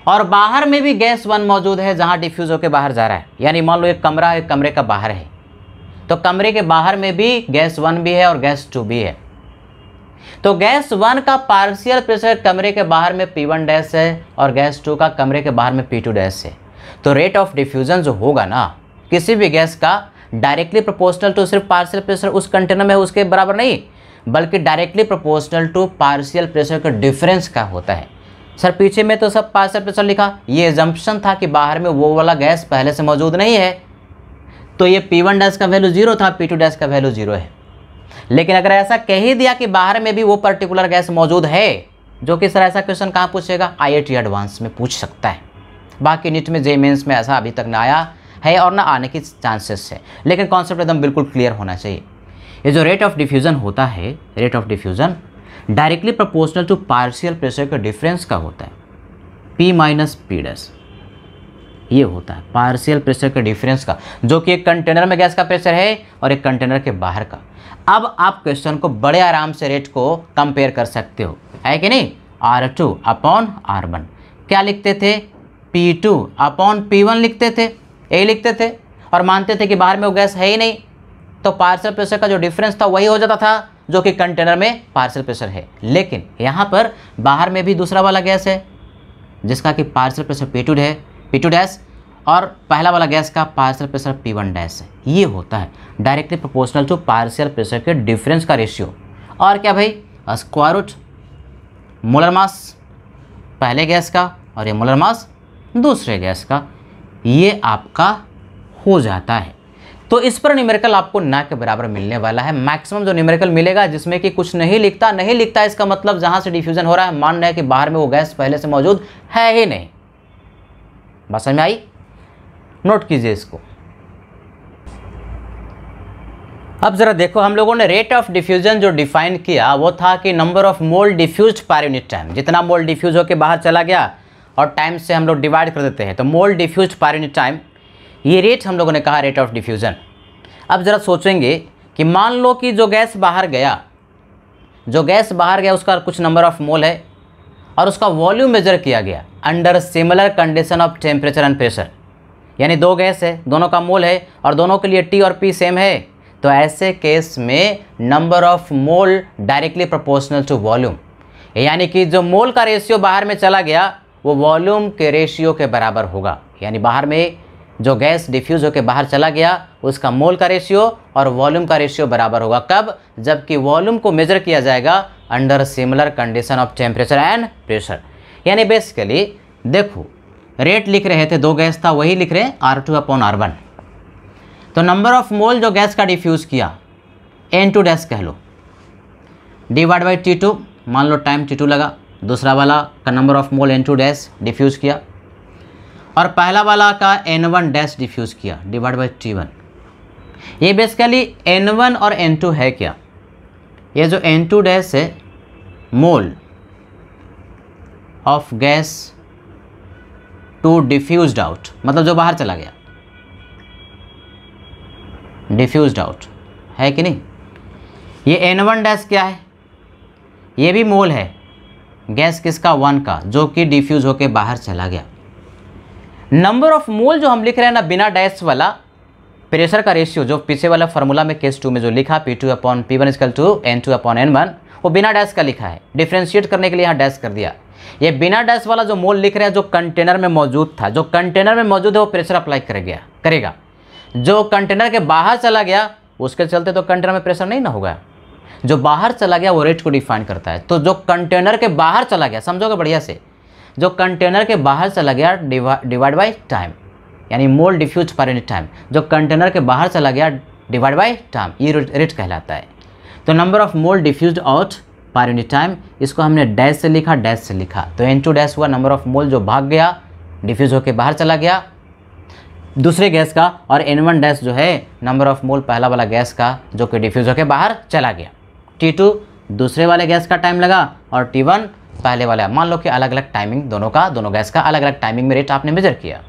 और बाहर में भी गैस वन मौजूद है जहाँ डिफ्यूज़ होकर बाहर जा रहा है यानी मान लो एक कमरा एक कमरे का बाहर है तो कमरे के बाहर में भी गैस वन भी है और गैस टू भी है तो गैस वन का पार्शियल प्रेशर कमरे के बाहर में पी वन डैश है और गैस टू का कमरे के बाहर में पी टू डैश है तो रेट ऑफ डिफ्यूज़न जो होगा ना किसी भी गैस का डायरेक्टली प्रोपोर्शनल टू सिर्फ पार्शियल प्रेशर उस कंटेनर में उसके बराबर नहीं बल्कि directly proportional to partial pressure का डिफरेंस का होता है सर पीछे में तो सब पार्शियल प्रेशर लिखा ये एजम्पन था कि बाहर में वो वाला गैस पहले से मौजूद नहीं है तो ये पी वन डैश का वैल्यू जीरो था पी टू डैश का वैल्यू जीरो है लेकिन अगर ऐसा कह ही दिया कि बाहर में भी वो पर्टिकुलर गैस मौजूद है जो कि सर ऐसा क्वेश्चन कहाँ पूछेगा टी एडवांस में पूछ सकता है बाकी नीट में जे मेन्स में ऐसा अभी तक ना आया है और ना आने की चांसेस है लेकिन कॉन्सेप्ट एकदम बिल्कुल क्लियर होना चाहिए ये जो रेट ऑफ डिफ्यूज़न होता है rate of diffusion directly proportional to partial pressure के डिफरेंस का होता है पी माइनस पी डैश ये होता है पार्शियल प्रेशर के डिफरेंस का जो कि एक कंटेनर में गैस का प्रेशर है और एक कंटेनर के बाहर का अब आप क्वेश्चन को बड़े आराम से रेट को कंपेयर कर सकते हो है कि नहीं R two upon R one क्या लिखते थे P two upon P one लिखते थे ए लिखते थे और मानते थे कि बाहर में वो गैस है ही नहीं तो पार्सल प्रेशर का जो डिफरेंस था वही हो जाता था जो कि कंटेनर में पार्सल प्रेशर है लेकिन यहाँ पर बाहर में भी दूसरा वाला गैस है जिसका कि पार्सल प्रेशर पी टू है पी टू डैश और पहला वाला गैस का partial pressure P one dash है ये होता है directly proportional to partial pressure के डिफरेंस का रेशियो और क्या भाई स्क्वायर रूट मोलर मास पहले गैस का और ये मोलर मास दूसरे गैस का ये आपका हो जाता है तो इस पर न्यूमेरिकल आपको ना के बराबर मिलने वाला है मैक्सिमम जो न्यूमेरिकल मिलेगा जिसमें कि कुछ नहीं लिखता नहीं लिखता इसका मतलब जहाँ से डिफ्यूजन हो रहा है मान रहे हैं कि बाहर में वो गैस पहले से मौजूद है ही नहीं बात समझ में आई नोट कीजिए इसको अब ज़रा देखो हम लोगों ने रेट ऑफ डिफ्यूजन जो डिफाइन किया वो था कि number of mole diffuse per unit time जितना मोल डिफ्यूज होकर बाहर चला गया और टाइम से हम लोग डिवाइड कर देते हैं तो mole diffuse per unit time ये रेट हम लोगों ने कहा रेट ऑफ डिफ्यूज़न अब ज़रा सोचेंगे कि मान लो कि जो गैस बाहर गया जो गैस बाहर गया उसका कुछ नंबर ऑफ मोल है और उसका वॉल्यूम मेजर किया गया under similar condition of temperature and pressure यानी दो गैस है दोनों का मोल है और दोनों के लिए टी और पी सेम है तो ऐसे केस में number of mole directly proportional to volume यानी कि जो मोल का रेशियो बाहर में चला गया वो वॉल्यूम के रेशियो के बराबर होगा यानी बाहर में जो गैस डिफ्यूज़ होकर बाहर चला गया उसका मोल का रेशियो और वॉल्यूम का रेशियो बराबर होगा कब जबकि वॉल्यूम को मेजर किया जाएगा under similar condition of temperature and pressure यानी बेसिकली देखो रेट लिख रहे थे दो गैस था वही लिख रहे हैं R two upon R one तो नंबर ऑफ मोल जो गैस का डिफ्यूज़ किया एन टू डैश कह लो डिवाइड बाई टी टू मान लो टाइम टी टू लगा दूसरा वाला का number of mole N two dash diffuse किया और पहला वाला का एन वन डैश डिफ्यूज़ किया डिवाइड बाई टी वन ये बेसिकली एन वन और एन टू है क्या ये जो एन टू डैश है mole of gas to diffuse out मतलब जो बाहर चला गया डिफ्यूज आउट है कि नहीं ये एन वन डैश क्या है ये भी मोल है गैस किसका वन का जो कि डिफ्यूज़ होकर बाहर चला गया नंबर ऑफ मोल जो हम लिख रहे हैं ना बिना डैश वाला प्रेशर का रेशियो जो पीछे वाला फार्मूला में केस टू में जो लिखा P two upon P one equal to N two upon N one वो बिना डैश का लिखा है डिफ्रेंशिएट करने के लिए यहाँ डैश कर दिया ये बिना डैश वाला जो मोल लिख रहे हैं जो कंटेनर में मौजूद था जो कंटेनर में मौजूद है वो प्रेशर अप्लाई कर गया करेगा जो कंटेनर के बाहर चला गया उसके चलते तो कंटेनर में प्रेशर नहीं ना होगा जो बाहर चला गया वो रेट को डिफाइन करता है तो जो कंटेनर के बाहर चला गया समझोगे बढ़िया से जो कंटेनर के बाहर चला गया डिवाइड बाई टाइम यानी mole diffuse per unit time जो कंटेनर के बाहर चला गया डिवाइड बाई टाइम ये रेट कहलाता है तो number of mole diffuse out per unit time इसको हमने डैश से लिखा डैश से लिखा तो एन टू डैश हुआ नंबर ऑफ मोल जो भाग गया डिफ्यूज होकर बाहर चला गया दूसरे गैस का और एन वन डैश जो है नंबर ऑफ मोल पहला वाला गैस का जो कि डिफ्यूज होकर बाहर चला गया टी टू दूसरे वाले गैस का टाइम लगा और टी वन पहले वाला मान लो कि अलग अलग टाइमिंग दोनों का दोनों गैस का अलग अलग टाइमिंग में रेट आपने मेजर किया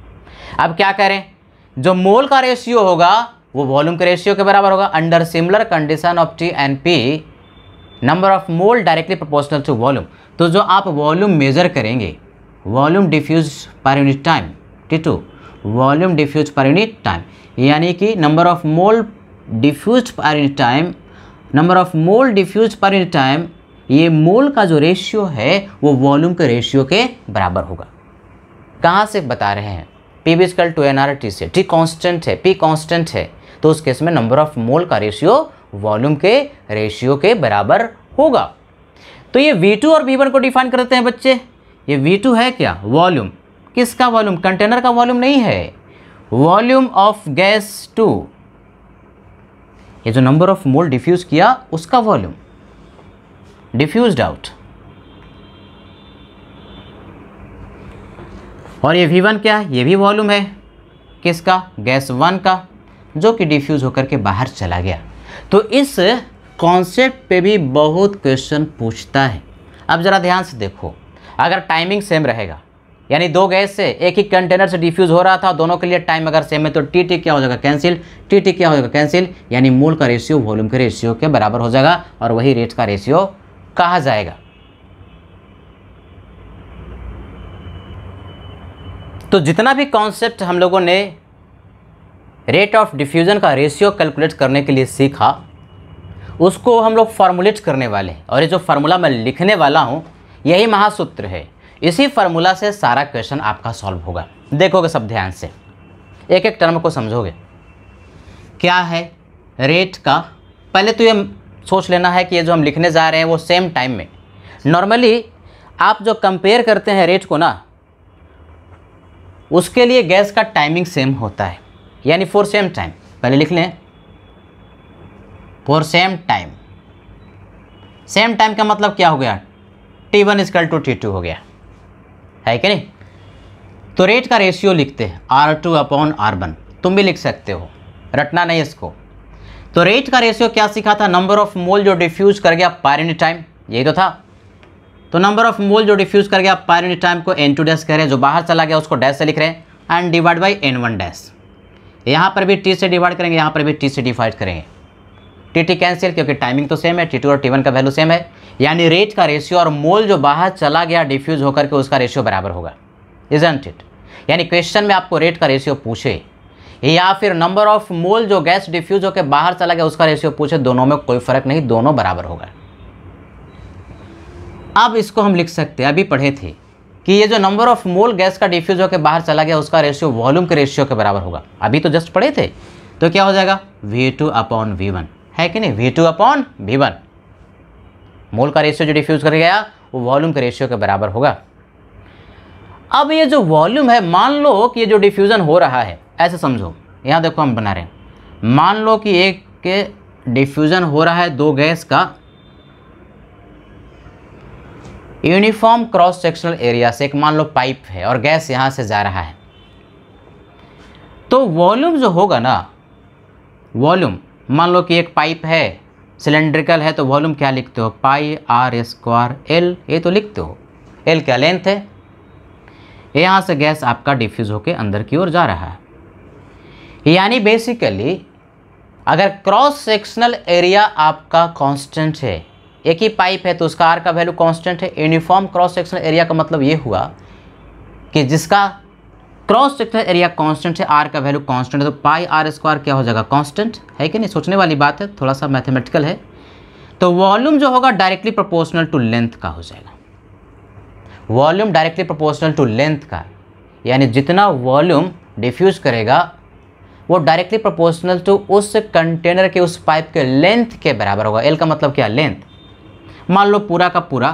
अब क्या करें जो मोल का रेशियो होगा वो वॉल्यूम के रेशियो के बराबर होगा under similar condition of T and P number of mole directly proportional to volume तो जो आप वॉल्यूम मेजर करेंगे volume diffuse per unit time T two volume diffuse per unit time यानी कि number of mole diffuse per unit time number of mole diffuse per unit time ये mole का जो ratio है वो वॉल्यूम के ratio के बराबर होगा कहाँ से बता रहे हैं P V equal to N R T से टी कॉन्स्टेंट है पी कॉन्स्टेंट है तो उस केस में नंबर ऑफ मोल का रेशियो वॉल्यूम के रेशियो के बराबर होगा तो ये V2 और V1 को डिफाइन करते हैं बच्चे ये V2 है क्या वॉल्यूम किसका वॉल्यूम कंटेनर का वॉल्यूम नहीं है वॉल्यूम ऑफ गैस टू ये जो नंबर ऑफ मोल डिफ्यूज़ किया उसका वॉल्यूम डिफ्यूज आउट और ये वी वन क्या है ये भी वॉल्यूम है किसका गैस वन का जो कि डिफ्यूज होकर के बाहर चला गया तो इस कॉन्सेप्ट पे भी बहुत क्वेश्चन पूछता है अब ज़रा ध्यान से देखो अगर टाइमिंग सेम रहेगा यानी दो गैस से एक ही कंटेनर से डिफ्यूज़ हो रहा था दोनों के लिए टाइम अगर सेम है तो टी टी क्या हो जाएगा कैंसिल टी टी क्या हो जाएगा कैंसिल यानी मूल का रेशियो वॉल्यूम के रेशियो के बराबर हो जाएगा और वही रेट का रेशियो कहा जाएगा तो जितना भी कॉन्सेप्ट हम लोगों ने रेट ऑफ डिफ्यूज़न का रेशियो कैलकुलेट करने के लिए सीखा उसको हम लोग फार्मूलेट करने वाले हैं और ये जो फार्मूला मैं लिखने वाला हूँ यही महासूत्र है इसी फार्मूला से सारा क्वेश्चन आपका सॉल्व होगा देखोगे सब ध्यान से एक एक टर्म को समझोगे क्या है रेट का पहले तो ये सोच लेना है कि ये जो हम लिखने जा रहे हैं वो सेम टाइम में नॉर्मली आप जो कंपेयर करते हैं रेट को ना उसके लिए गैस का टाइमिंग सेम होता है यानी फॉर सेम टाइम पहले लिख लें for same time same time का मतलब क्या हो गया T one is equal to T two हो गया है कि नहीं तो रेट का रेशियो लिखते हैं R two upon R one तुम भी लिख सकते हो रटना नहीं इसको तो रेट का रेशियो क्या सीखा था नंबर ऑफ मोल जो डिफ्यूज कर गया पर टाइम यही तो था तो नंबर ऑफ मोल जो डिफ्यूज कर गया पर टाइम को एन टू डैश कह रहे हैं जो बाहर चला गया उसको डैश से लिख रहे हैं and divide by N one dash यहाँ पर भी टी से डिवाइड करेंगे यहाँ पर भी टी से डिवाइड करेंगे टी टी कैंसिल क्योंकि टाइमिंग तो सेम है टी टू और टी वन का वैल्यू सेम है यानी रेट का रेशियो और मोल जो बाहर चला गया डिफ्यूज होकर के उसका रेशियो बराबर होगा इज एंट इट यानी क्वेश्चन में आपको रेट का रेशियो पूछे या फिर नंबर ऑफ मोल जो गैस डिफ्यूज होकर बाहर चला गया उसका रेशियो पूछे दोनों में कोई फर्क नहीं दोनों बराबर होगा अब इसको हम लिख सकते हैं अभी पढ़े थे कि ये जो नंबर ऑफ मोल गैस का डिफ्यूज होकर बाहर चला गया उसका रेशियो वॉल्यूम के रेशियो के बराबर होगा अभी तो जस्ट पढ़े थे तो क्या हो जाएगा V two upon V one है कि नहीं V two upon V one mole का रेशियो जो डिफ्यूज कर गया वो वॉल्यूम के रेशियो के बराबर होगा अब ये जो वॉल्यूम है मान लो कि ये जो डिफ्यूज़न हो रहा है ऐसे समझो यहाँ देखो हम बना रहे हैं मान लो कि एक के डिफ्यूज़न हो रहा है दो गैस का यूनिफॉर्म क्रॉस सेक्शनल एरिया से एक मान लो पाइप है और गैस यहाँ से जा रहा है तो वॉल्यूम जो होगा ना वॉल्यूम मान लो कि एक पाइप है सिलेंड्रिकल है तो वॉल्यूम क्या लिखते हो पाई आर स्क्वायर एल ये तो लिखते हो एल क्या लेंथ है यहाँ से गैस आपका डिफ्यूज़ होकर अंदर की ओर जा रहा है यानी बेसिकली अगर क्रॉस सेक्शनल एरिया आपका कांस्टेंट है एक ही पाइप है तो उसका आर का वैल्यू कांस्टेंट है यूनिफॉर्म क्रॉस सेक्शनल एरिया का मतलब ये हुआ कि जिसका क्रॉस सेक्शनल एरिया कांस्टेंट है आर का वैल्यू कांस्टेंट है तो पाई आर स्क्वायर क्या हो जाएगा कांस्टेंट है कि नहीं सोचने वाली बात है थोड़ा सा मैथमेटिकल है तो वॉल्यूम जो होगा डायरेक्टली प्रोपोर्शनल टू लेंथ का हो जाएगा volume directly proportional to length का यानी जितना वॉल्यूम डिफ्यूज़ करेगा वो डायरेक्टली प्रोपोर्शनल टू उस कंटेनर के उस पाइप के लेंथ के बराबर होगा एल का मतलब क्या लेंथ मान लो पूरा का पूरा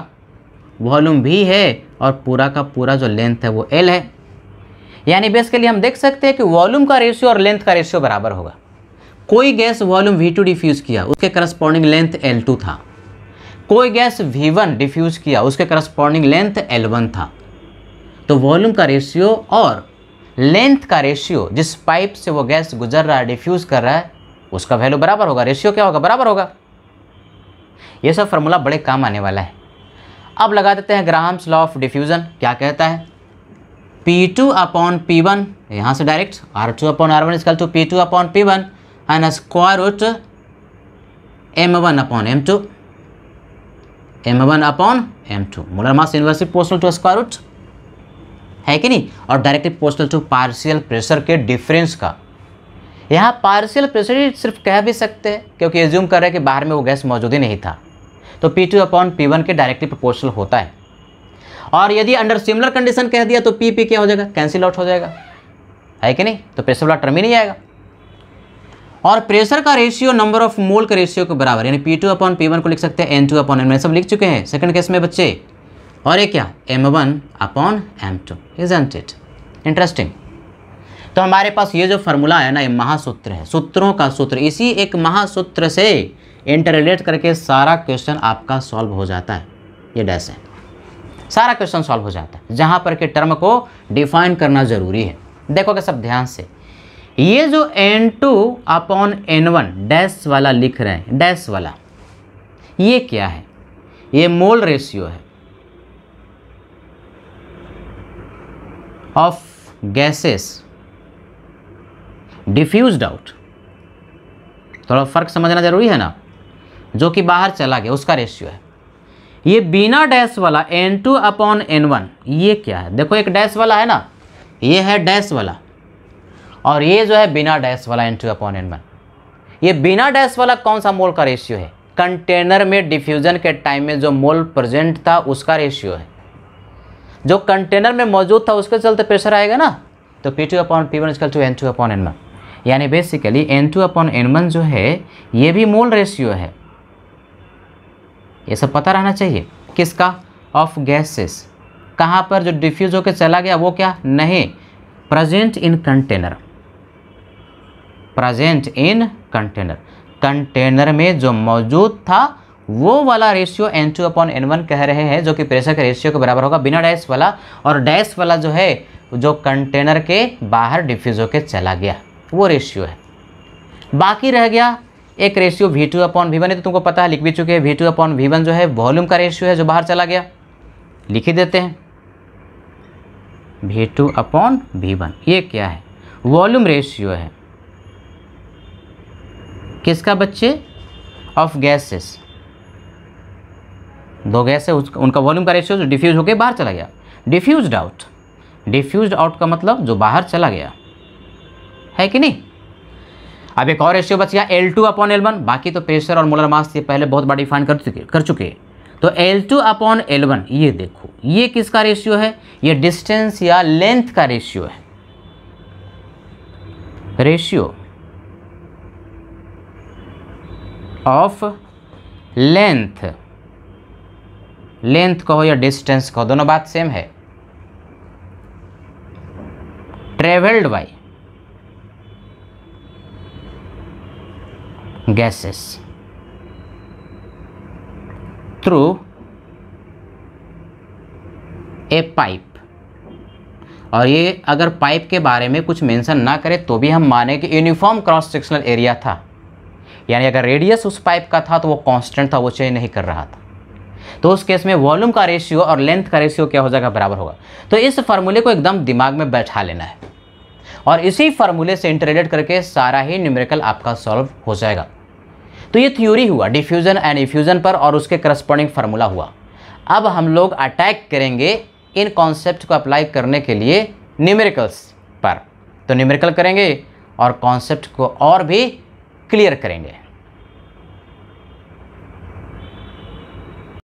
वॉल्यूम भी है और पूरा का पूरा जो लेंथ है वो एल है यानी बेसिकली हम देख सकते हैं कि वॉल्यूम का रेशियो और लेंथ का रेशियो बराबर होगा कोई गैस वॉल्यूम वी डिफ्यूज़ किया उसके करस्पॉन्डिंग लेंथ एल था कोई गैस वी डिफ्यूज़ किया उसके करस्पॉन्डिंग लेंथ एल था तो वॉल्यूम का रेशियो और लेंथ का रेशियो जिस पाइप से वो गैस गुजर रहा है डिफ्यूज़ कर रहा है उसका वैल्यू बराबर होगा रेशियो क्या होगा बराबर होगा ये सब फार्मूला बड़े काम आने वाला है अब लगा देते हैं ग्राहम्स लॉ ऑफ डिफ्यूज़न क्या कहता है P two upon P one यहाँ से direct R two upon R one is equal to P two upon P one and square root M one upon M two M one upon M two molar mass inversely पोस्टल to square root है कि नहीं और directly पोस्टल to partial pressure के difference का यहाँ partial pressure ही सिर्फ कह भी सकते हैं क्योंकि एज्यूम कर रहे हैं कि बाहर में वो गैस मौजूद ही नहीं था तो P two upon P one के डायरेक्टली प्रोपोर्शनल होता है और यदि अंडर सिमिलर कंडीशन कह दिया तो पी पी क्या हो जाएगा कैंसिल आउट हो जाएगा है कि नहीं तो प्रेशर वाला टर्म ही नहीं आएगा और प्रेशर का रेशियो नंबर ऑफ मोल के रेशियो के बराबर यानी P two upon P one को लिख सकते हैं एन टू अपॉन एन सब लिख चुके हैं सेकंड केस में बच्चे और ये क्या M one upon M two isn't it interesting तो हमारे पास ये जो फार्मूला है ना ये महासूत्र है सूत्रों का सूत्र इसी एक महासूत्र से इंटरलेट करके सारा क्वेश्चन आपका सॉल्व हो जाता है ये डैश है सारा क्वेश्चन सॉल्व हो जाता है जहाँ पर के टर्म को डिफाइन करना ज़रूरी है देखो क्या सब ध्यान से ये जो N two upon N one dash वाला लिख रहे हैं डैश वाला ये क्या है ये मोल रेशियो है of gases diffused out थोड़ा फ़र्क समझना ज़रूरी है ना जो कि बाहर चला गया उसका रेशियो है ये बिना डैश वाला N two upon N one ये क्या है देखो एक डैश वाला है ना ये है डैश वाला और ये जो है बिना डैश वाला N two upon N one ये बिना डैश वाला कौन सा मोल का रेशियो है कंटेनर में डिफ्यूज़न के टाइम में जो मोल प्रेजेंट था उसका रेशियो है जो कंटेनर में मौजूद था उसके चलते प्रेशर आएगा ना तो P two upon P one is equal to N two upon N one यानी basically N two upon N one जो है ये भी मोल रेशियो है ये सब पता रहना चाहिए किसका ऑफ गैसेस कहाँ पर जो डिफ्यूज होकर चला गया वो क्या नहीं present in container present in container container में जो मौजूद था वो वाला ratio N two upon N one कह रहे हैं जो कि प्रेशर के रेशियो के बराबर होगा बिना डैश वाला और डैश वाला जो है जो कंटेनर के बाहर डिफ्यूज होकर चला गया वो रेशियो है बाकी रह गया एक ratio V two upon V one है तो तुमको पता है लिख भी चुके हैं V two upon V one जो है वॉल्यूम का रेशियो है जो बाहर चला गया लिख ही देते हैं V two upon V one ये क्या है वॉल्यूम रेशियो है किसका बच्चे ऑफ गैसेस दो गैस है उनका वॉल्यूम का रेशियो डिफ्यूज होकर बाहर चला गया डिफ्यूज आउट डिफ्यूज आउट का मतलब जो बाहर चला गया है कि नहीं अब एक और रेशियो बच गया L two upon L one बाकी तो प्रेशर और मोलर मास ये पहले बहुत बड़ा डिफाइन कर चुके कर चुके तो L two upon L one ये देखो ये किसका रेशियो है ये डिस्टेंस या लेंथ का रेशियो है रेशियो ऑफ लेंथ लेंथ कहो या डिस्टेंस कहो दोनों बात सेम है travelled by gases through a pipe और ये अगर पाइप के बारे में कुछ मेंशन ना करें तो भी हम माने कि यूनिफॉर्म क्रॉस सेक्शनल एरिया था यानी अगर रेडियस उस पाइप का था तो वो कांस्टेंट था वो चेंज नहीं कर रहा था तो उस केस में वॉल्यूम का रेशियो और लेंथ का रेशियो क्या हो जाएगा बराबर होगा तो इस फार्मूले को एकदम दिमाग में बैठा लेना है और इसी फार्मूले से इंटरलेट करके सारा ही न्यूमेरिकल आपका सॉल्व हो जाएगा तो ये थ्योरी हुआ डिफ्यूज़न एंड इफ्यूज़न पर और उसके करस्पॉन्डिंग फार्मूला हुआ अब हम लोग अटैक करेंगे इन कॉन्सेप्ट को अप्लाई करने के लिए न्यूमेरिकल्स पर तो न्यूमेरिकल करेंगे और कॉन्सेप्ट को और भी क्लियर करेंगे